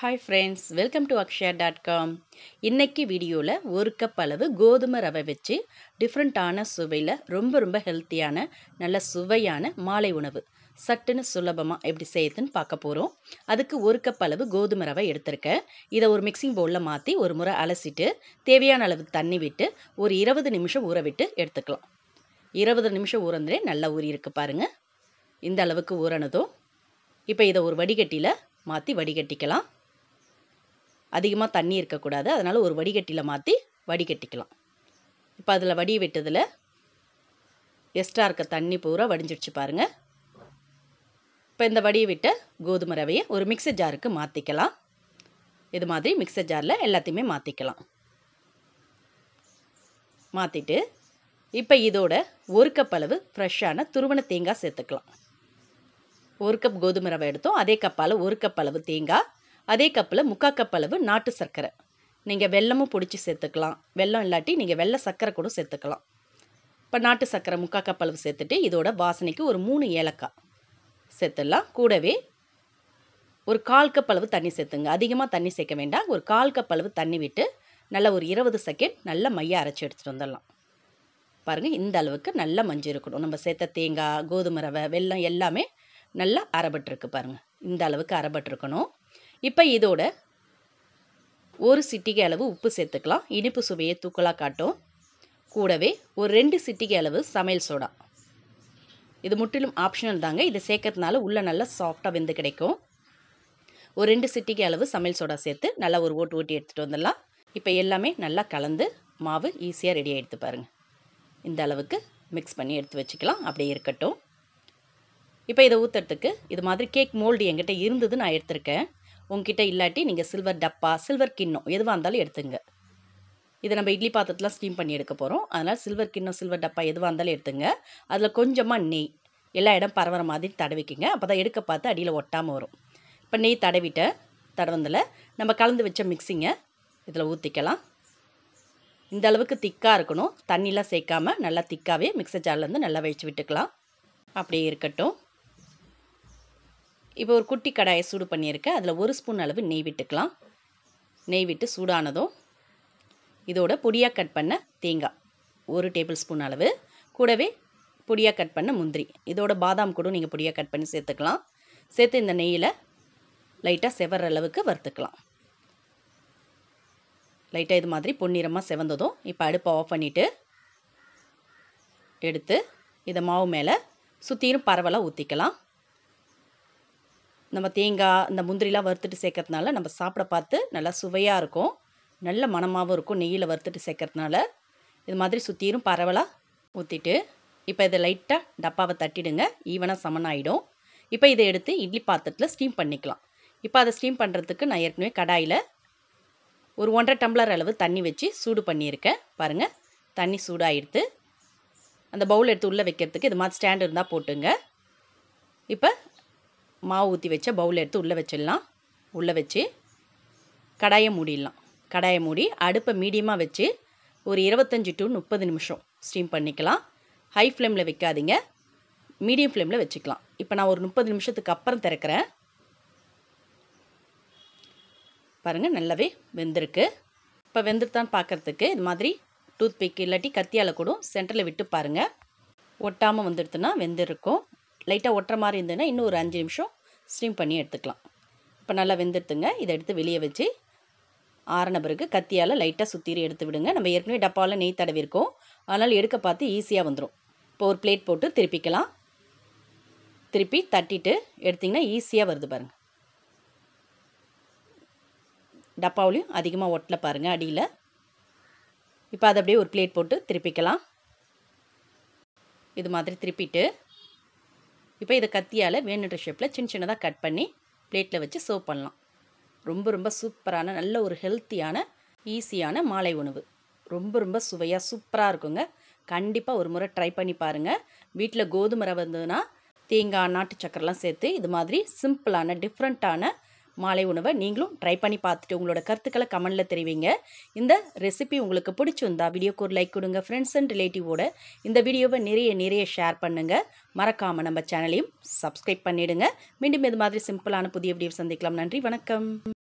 hi friends welcome to Akshaya dot com இன்றைக்கி வீடியோவில் ஒரு கப் அளவு கோதுமை ரவை வச்சு டிஃப்ரெண்ட்டான சுவையில் ரொம்ப ரொம்ப ஹெல்த்தியான நல்ல சுவையான மாலை உணவு சட்டுன்னு சுலபமாக எப்படி செய்யுதுன்னு பார்க்க போகிறோம் அதுக்கு ஒரு கப் அளவு கோதுமை ரவை எடுத்திருக்கேன் இதை ஒரு மிக்சிங் பவுலில் மாற்றி ஒரு முறை அலசிட்டு தேவையான அளவு தண்ணி விட்டு ஒரு இருபது நிமிஷம் ஊற விட்டு எடுத்துக்கலாம் இருபது நிமிஷம் ஊறந்துலே நல்லா ஊறி இருக்குது பாருங்கள் இந்த அளவுக்கு ஊறனதும் இப்போ இதை ஒரு வடிகட்டியில் மாற்றி வடிகட்டிக்கலாம் அதிகமாக தண்ணி இருக்கக்கூடாது அதனால் ஒரு வடிகட்டியில் மாற்றி வடிகட்டிக்கலாம் இப்போ அதில் வடி விட்டதில் எக்ஸ்ட்ரா இருக்க தண்ணி பூரா வடிஞ்சிடுச்சு பாருங்கள் இப்போ இந்த வடியை விட்ட கோதுமை ரவையை ஒரு மிக்சர் ஜாருக்கு மாற்றிக்கலாம் இது மாதிரி மிக்சர் ஜாரில் எல்லாத்தையுமே மாற்றிக்கலாம் மாற்றிட்டு இப்போ இதோட ஒரு கப் அளவு ஃப்ரெஷ்ஷான துருவண தேங்காய் சேர்த்துக்கலாம் ஒரு கப் கோதுமை ரவை எடுத்தோம் அதே கப்பால் ஒரு கப் அளவு தேங்காய் அதே கப்பில் முக்கா கப் அளவு நாட்டு சர்க்கரை நீங்கள் வெள்ளமும் பிடிச்சி சேர்த்துக்கலாம் வெள்ளம் இல்லாட்டி நீங்கள் வெள்ளை சர்க்கரை கூட சேர்த்துக்கலாம் இப்போ நாட்டு சர்க்கரை முக்கா கப் அளவு சேர்த்துட்டு இதோட வாசனைக்கு ஒரு மூணு ஏலக்காய் சேர்த்துடலாம் கூடவே ஒரு கால் கப் அளவு தண்ணி சேர்த்துங்க அதிகமாக தண்ணி சேர்க்க வேண்டாம் ஒரு கால் கப் அளவு தண்ணி விட்டு நல்லா ஒரு இருபது செகண்ட் நல்லா மையை அரைச்சி எடுத்துகிட்டு வந்துடலாம் பாருங்கள் இந்த அளவுக்கு நல்லா மஞ்சள் இருக்கணும் நம்ம சேர்த்த தேங்காய் கோதுமை ரவை வெல்லம் எல்லாமே நல்லா அரைபட்டுருக்கு பாருங்கள் இந்த அளவுக்கு அரைபட்டிருக்கணும் இப்போ இதோட ஒரு சிட்டிகை அளவு உப்பு சேர்த்துக்கலாம் இனிப்பு சுவையை தூக்கலாக காட்டும் கூடவே ஒரு ரெண்டு சிட்டிகை அளவு சமையல் சோடா இது முற்றிலும் ஆப்ஷனல் தாங்க இதை சேர்க்கறதுனால உள்ளே நல்லா சாஃப்டாக வெந்து கிடைக்கும் ஒரு ரெண்டு சிட்டிகை அளவு சமையல் சோடா சேர்த்து நல்லா ஒரு ஓட்டு ஓட்டி எடுத்துகிட்டு வந்துடலாம் இப்போ எல்லாமே நல்லா கலந்து மாவு ஈஸியாக ரெடியாக எடுத்து பாருங்கள் இந்த அளவுக்கு மிக்ஸ் பண்ணி எடுத்து வச்சுக்கலாம் அப்படியே இருக்கட்டும் இப்போ இதை ஊற்றுறதுக்கு இது மாதிரி கேக் மோல்டு என்கிட்ட இருந்தது நான் எடுத்திருக்கேன் உங்ககிட்ட இல்லாட்டி நீங்கள் சில்வர் டப்பா சில்வர் கிண்ணம் எதுவாக இருந்தாலும் எடுத்துங்க இதை நம்ம இட்லி பாத்திரத்தில் ஸ்டீம் பண்ணி எடுக்க போகிறோம் அதனால் சில்வர் கிண்ணம் சில்வர் டப்பா எதுவாக இருந்தாலும் எடுத்துங்க அதில் கொஞ்சமாக நெய் எல்லா இடம் பரவுற மாதிரி தடவிக்குங்க அப்போ தான் எடுக்க பார்த்து அடியில் ஒட்டாமல் வரும் இப்போ நெய் தடவிட்ட தடவந்தில் நம்ம கலந்து வச்ச மிக்சிங்க இதில் ஊற்றிக்கலாம் இந்த அளவுக்கு திக்காக இருக்கணும் தண்ணிலாம் சேர்க்காமல் நல்லா திக்காகவே மிக்சர் ஜார்லேருந்து நல்லா வச்சு விட்டுக்கலாம் அப்படியே இருக்கட்டும் இப்போ ஒரு குட்டி கடாயை சூடு பண்ணியிருக்கேன் அதில் ஒரு ஸ்பூன் அளவு நெய் விட்டுக்கலாம் நெய் விட்டு சூடானதும் இதோட பொடியாக கட் பண்ண தேங்காய் ஒரு டேபிள் ஸ்பூன் அளவு கூடவே பொடியாக கட் பண்ண முந்திரி இதோட பாதாம் கூட நீங்கள் பொடியாக கட் பண்ணி சேர்த்துக்கலாம் சேர்த்து இந்த நெய்யில் லைட்டாக செவர அளவுக்கு வறுத்துக்கலாம் லைட்டாக இது மாதிரி பொன்னிறமாக செவந்ததும் இப்போ அடுப்பை ஆஃப் பண்ணிவிட்டு எடுத்து இதை மாவு மேலே சுற்றியும் பரவலாக ஊற்றிக்கலாம் நம்ம தேங்காய் இந்த முந்திரிலாம் வறுத்துட்டு சேர்க்கறதுனால நம்ம சாப்பிட பார்த்து நல்லா சுவையாக இருக்கும் நல்ல மனமாகவும் இருக்கும் நெய்யில் வறுத்துட்டு சேர்க்கறதுனால இது மாதிரி சுற்றியும் பரவலாக ஊற்றிட்டு இப்போ இதை லைட்டாக டப்பாவை தட்டிடுங்க ஈவனாக சமன் ஆகிடும் இப்போ இதை எடுத்து இட்லி பாத்திரத்தில் ஸ்டீம் பண்ணிக்கலாம் இப்போ அதை ஸ்டீம் பண்ணுறதுக்கு நான் ஏற்கனவே கடாயில் ஒரு ஒன்றரை டம்ளர் அளவு தண்ணி வச்சு சூடு பண்ணியிருக்கேன் பாருங்கள் தண்ணி சூடாகிடுத்து அந்த பவுல் எடுத்து உள்ளே வைக்கிறதுக்கு இது மாதிரி ஸ்டாண்ட் இருந்தால் போட்டுங்க இப்போ மாவு ஊற்றி வச்ச பவுல் எடுத்து உள்ளே வச்சிடலாம் உள்ளே வச்சு கடாயை மூடிடலாம் கடாயை மூடி அடுப்பை மீடியமாக வச்சு ஒரு இருபத்தஞ்சி டு முப்பது நிமிஷம் ஸ்டீம் பண்ணிக்கலாம் ஹை ஃப்ளேமில் வைக்காதீங்க மீடியம் ஃப்ளேமில் வச்சுக்கலாம் இப்போ நான் ஒரு முப்பது நிமிஷத்துக்கு அப்புறம் திறக்கிறேன் பாருங்கள் நல்லாவே வெந்திருக்கு இப்போ வெந்துருத்தான்னு பார்க்குறதுக்கு இது மாதிரி டூத் பிக் இல்லாட்டி கத்தியால் கூடும் சென்டரில் விட்டு பாருங்கள் ஒட்டாமல் வந்துடுதுன்னா வெந்திருக்கும் லைட்டாக ஒட்டுற மாதிரி இருந்ததுன்னா இன்னும் ஒரு அஞ்சு நிமிஷம் ஸ்டீம் பண்ணி எடுத்துக்கலாம் இப்போ நல்லா வெந்துடுத்துங்க இதை எடுத்து வெளியே வச்சு ஆறின பிறகு கத்தியால் லைட்டாக சுற்றி எடுத்து விடுங்க நம்ம ஏற்கனவே டப்பாவில் நெய் தடவி இருக்கோம் அதனால் எடுக்க பார்த்து ஈஸியாக வந்துடும் இப்போ ஒரு பிளேட் போட்டு திருப்பிக்கலாம் திருப்பி தட்டிட்டு எடுத்திங்கன்னா ஈஸியாக வருது பாருங்கள் டப்பாவிலையும் அதிகமாக ஒட்டலை பாருங்கள் அடியில் இப்போ அதை அப்படியே ஒரு பிளேட் போட்டு திருப்பிக்கலாம் இது மாதிரி திருப்பிட்டு இப்போ இதை கத்தியால் வேணுன்ற ஷேப்பில் சின்ன சின்னதாக கட் பண்ணி பிளேட்டில் வச்சு சர்வ் பண்ணலாம் ரொம்ப ரொம்ப சூப்பரான நல்ல ஒரு ஹெல்த்தியான ஈஸியான மாலை உணவு ரொம்ப ரொம்ப சுவையாக சூப்பராக இருக்குங்க கண்டிப்பாக ஒரு முறை ட்ரை பண்ணி பாருங்கள் வீட்டில் கோதுமரை வந்ததுன்னா தேங்காய் நாட்டு சக்கரெலாம் சேர்த்து இது மாதிரி சிம்பிளான டிஃப்ரெண்ட்டான மாலை உணவை நீங்களும் ட்ரை பண்ணி பார்த்துட்டு உங்களோட கருத்துக்களை கமெண்டில் தெரிவிங்க இந்த ரெசிபி உங்களுக்கு பிடிச்சிருந்தா வீடியோக்கு ஒரு லைக் கொடுங்க ஃப்ரெண்ட்ஸ் அண்ட் ரிலேட்டிவோட இந்த வீடியோவை நிறைய நிறைய ஷேர் பண்ணுங்கள் மறக்காமல் நம்ம சேனலையும் சப்ஸ்கிரைப் பண்ணிவிடுங்க மீண்டும் இது மாதிரி சிம்பிளான புதிய வீடியோ சந்திக்கலாம் நன்றி வணக்கம்